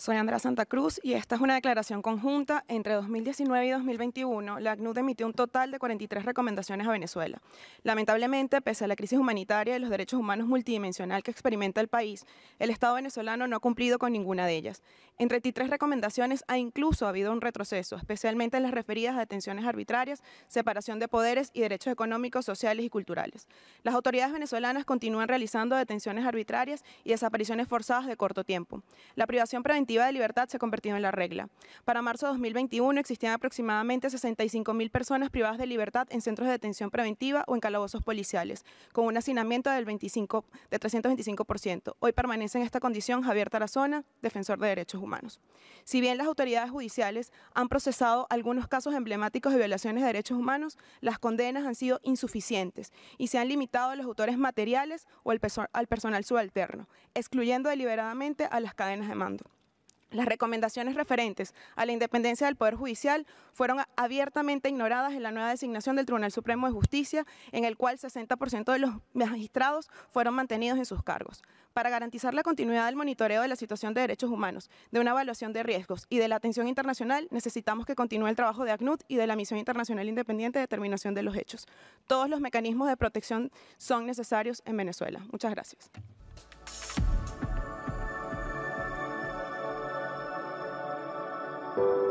Soy Andrea Santa Cruz y esta es una declaración conjunta. Entre 2019 y 2021, la ACNUD emitió un total de 43 recomendaciones a Venezuela. Lamentablemente, pese a la crisis humanitaria y los derechos humanos multidimensional que experimenta el país, el Estado venezolano no ha cumplido con ninguna de ellas. Entre 33 recomendaciones ha incluso habido un retroceso, especialmente en las referidas a detenciones arbitrarias, separación de poderes y derechos económicos, sociales y culturales. Las autoridades venezolanas continúan realizando detenciones arbitrarias y desapariciones forzadas de corto tiempo. La privación preventiva de libertad se ha convertido en la regla. Para marzo de 2021 existían aproximadamente 65.000 personas privadas de libertad en centros de detención preventiva o en calabozos policiales, con un hacinamiento del 25, de 325%. Hoy permanece en esta condición Javier Tarazona, defensor de derechos humanos. Si bien las autoridades judiciales han procesado algunos casos emblemáticos de violaciones de derechos humanos, las condenas han sido insuficientes y se han limitado a los autores materiales o al personal subalterno, excluyendo deliberadamente a las cadenas de mando. Las recomendaciones referentes a la independencia del Poder Judicial fueron abiertamente ignoradas en la nueva designación del Tribunal Supremo de Justicia, en el cual 60% de los magistrados fueron mantenidos en sus cargos. Para garantizar la continuidad del monitoreo de la situación de derechos humanos, de una evaluación de riesgos y de la atención internacional, necesitamos que continúe el trabajo de ACNUD y de la Misión Internacional Independiente de Determinación de los Hechos. Todos los mecanismos de protección son necesarios en Venezuela. Muchas gracias. Thank you.